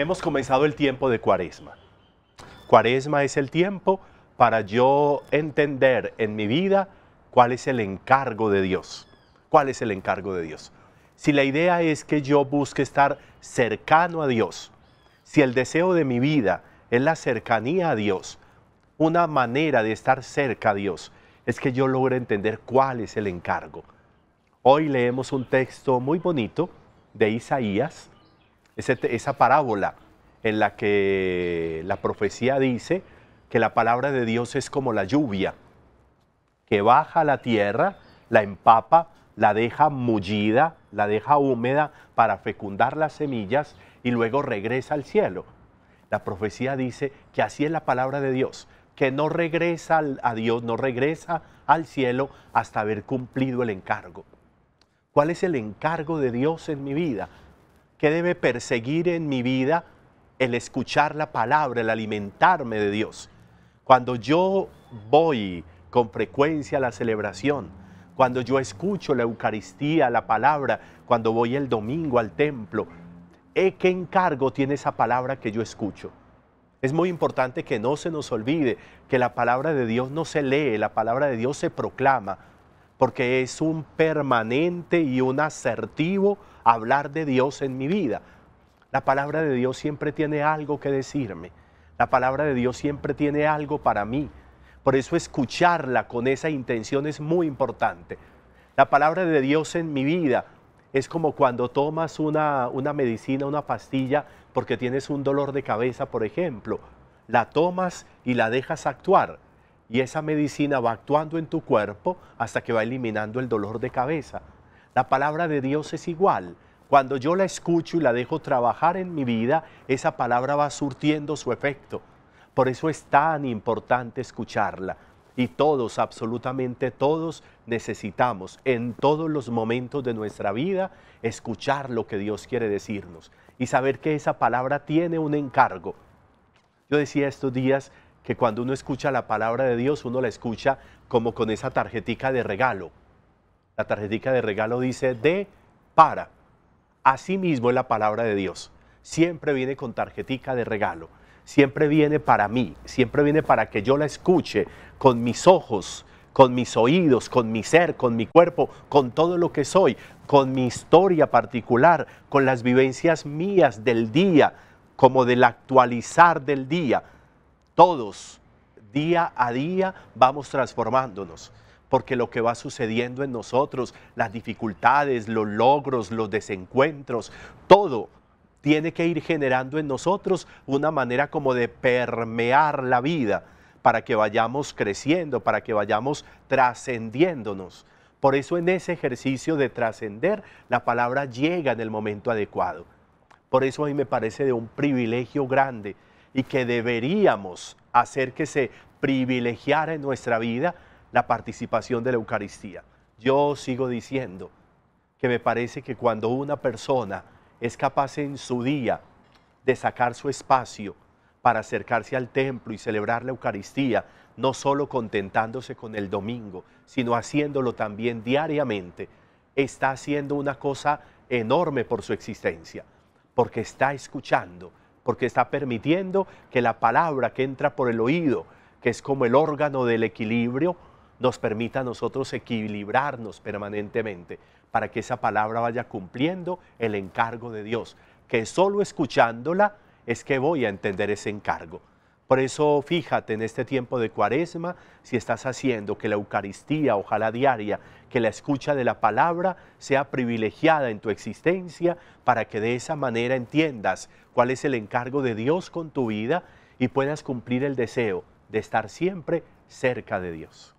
Hemos comenzado el tiempo de cuaresma. Cuaresma es el tiempo para yo entender en mi vida cuál es el encargo de Dios. ¿Cuál es el encargo de Dios? Si la idea es que yo busque estar cercano a Dios, si el deseo de mi vida es la cercanía a Dios, una manera de estar cerca a Dios es que yo logre entender cuál es el encargo. Hoy leemos un texto muy bonito de Isaías, esa parábola en la que la profecía dice que la palabra de Dios es como la lluvia, que baja a la tierra, la empapa, la deja mullida, la deja húmeda para fecundar las semillas y luego regresa al cielo. La profecía dice que así es la palabra de Dios, que no regresa a Dios, no regresa al cielo hasta haber cumplido el encargo. ¿Cuál es el encargo de Dios en mi vida? ¿Qué debe perseguir en mi vida el escuchar la palabra, el alimentarme de Dios? Cuando yo voy con frecuencia a la celebración, cuando yo escucho la Eucaristía, la palabra, cuando voy el domingo al templo, ¿eh, ¿qué encargo tiene esa palabra que yo escucho? Es muy importante que no se nos olvide que la palabra de Dios no se lee, la palabra de Dios se proclama, porque es un permanente y un asertivo hablar de Dios en mi vida. La palabra de Dios siempre tiene algo que decirme. La palabra de Dios siempre tiene algo para mí. Por eso escucharla con esa intención es muy importante. La palabra de Dios en mi vida es como cuando tomas una, una medicina, una pastilla, porque tienes un dolor de cabeza, por ejemplo. La tomas y la dejas actuar y esa medicina va actuando en tu cuerpo hasta que va eliminando el dolor de cabeza. La palabra de Dios es igual. Cuando yo la escucho y la dejo trabajar en mi vida, esa palabra va surtiendo su efecto. Por eso es tan importante escucharla. Y todos, absolutamente todos, necesitamos en todos los momentos de nuestra vida escuchar lo que Dios quiere decirnos y saber que esa palabra tiene un encargo. Yo decía estos días, que cuando uno escucha la palabra de Dios, uno la escucha como con esa tarjetica de regalo. La tarjetica de regalo dice de para. Asimismo es la palabra de Dios. Siempre viene con tarjetica de regalo. Siempre viene para mí. Siempre viene para que yo la escuche con mis ojos, con mis oídos, con mi ser, con mi cuerpo, con todo lo que soy, con mi historia particular, con las vivencias mías del día, como del actualizar del día todos, día a día, vamos transformándonos porque lo que va sucediendo en nosotros, las dificultades, los logros, los desencuentros, todo tiene que ir generando en nosotros una manera como de permear la vida para que vayamos creciendo, para que vayamos trascendiéndonos. Por eso en ese ejercicio de trascender, la palabra llega en el momento adecuado. Por eso a mí me parece de un privilegio grande y que deberíamos hacer que se privilegiara en nuestra vida la participación de la Eucaristía. Yo sigo diciendo que me parece que cuando una persona es capaz en su día de sacar su espacio para acercarse al templo y celebrar la Eucaristía, no solo contentándose con el domingo, sino haciéndolo también diariamente, está haciendo una cosa enorme por su existencia, porque está escuchando porque está permitiendo que la palabra que entra por el oído, que es como el órgano del equilibrio, nos permita a nosotros equilibrarnos permanentemente para que esa palabra vaya cumpliendo el encargo de Dios, que solo escuchándola es que voy a entender ese encargo. Por eso fíjate en este tiempo de cuaresma si estás haciendo que la Eucaristía, ojalá diaria, que la escucha de la palabra sea privilegiada en tu existencia para que de esa manera entiendas cuál es el encargo de Dios con tu vida y puedas cumplir el deseo de estar siempre cerca de Dios.